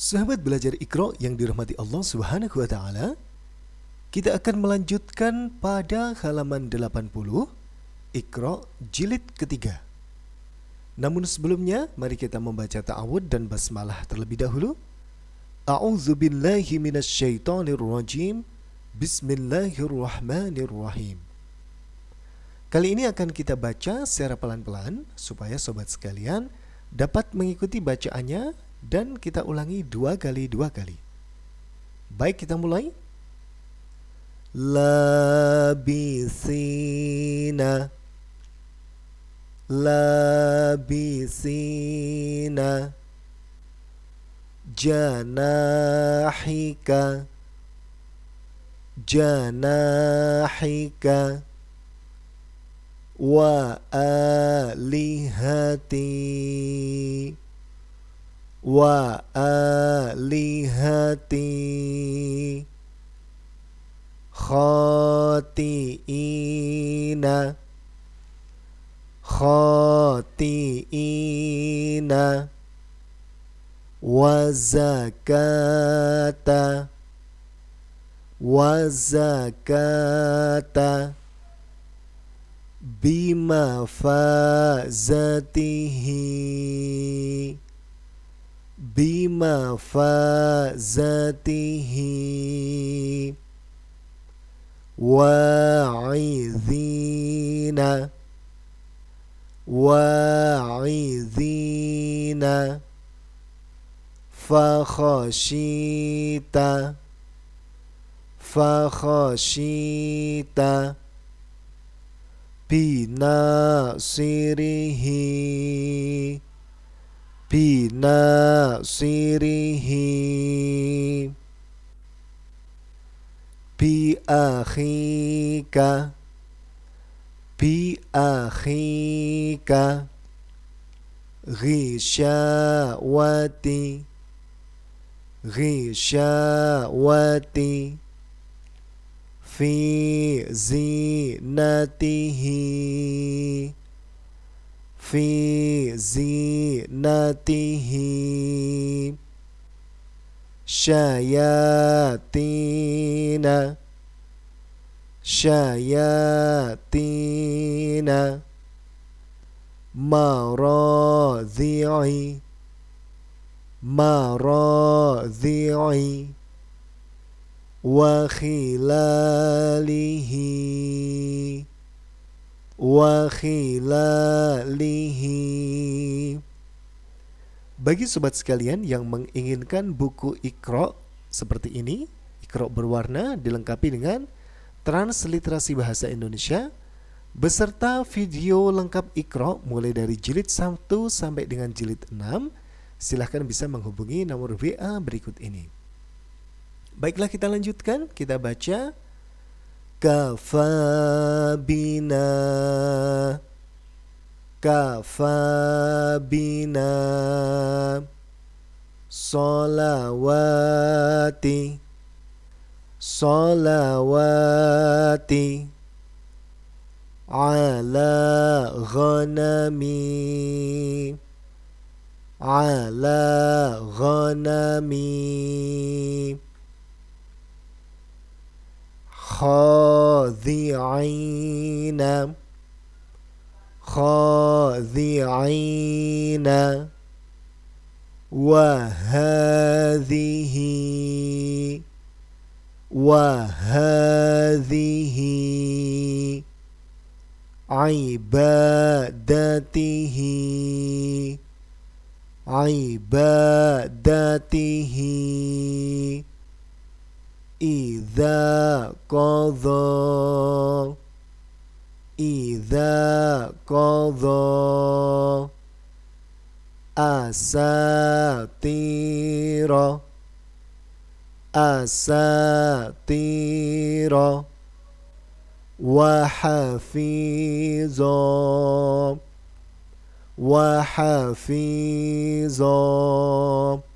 Sahabat belajar Iqra yang dirahmati Allah Subhanahu wa taala, kita akan melanjutkan pada halaman 80 Iqra jilid ketiga. Namun sebelumnya, mari kita membaca ta'awud dan basmalah terlebih dahulu. A'udzu billahi minasyaitonir rajim. Bismillahirrahmanirrahim. Kali ini akan kita baca secara pelan-pelan supaya sobat sekalian dapat mengikuti bacaannya dan kita ulangi dua kali dua kali. Baik, kita mulai. Labisina Labisina Janahika Janahika Wa alihati wa alihati khati'ina khati'ina wa zakata wa zakata bima fazatihi بمفازته واعظين واعظين فخشيت فخشيت بناصره بناصره بأخيك بأخيك غشاوتي غشاوتي في زينته في زينته شياطين شياطين مراضع مراضع وخلاله khilalihi. Bagi sobat sekalian yang menginginkan buku Iqra seperti ini, Iqra berwarna dilengkapi dengan transliterasi bahasa Indonesia beserta video lengkap Iqra mulai dari jilid 1 sampai dengan jilid 6. Silahkan bisa menghubungi nomor WA berikut ini. Baiklah kita lanjutkan, kita baca كفى بنا كفى بنا صلواتي صلواتي على غنمي على غنمي خاضعين خاضعين وهذه وهذه عبادته عبادته إذا قضى إذا قضى أساتير أساتير وحفيظا وحفيظا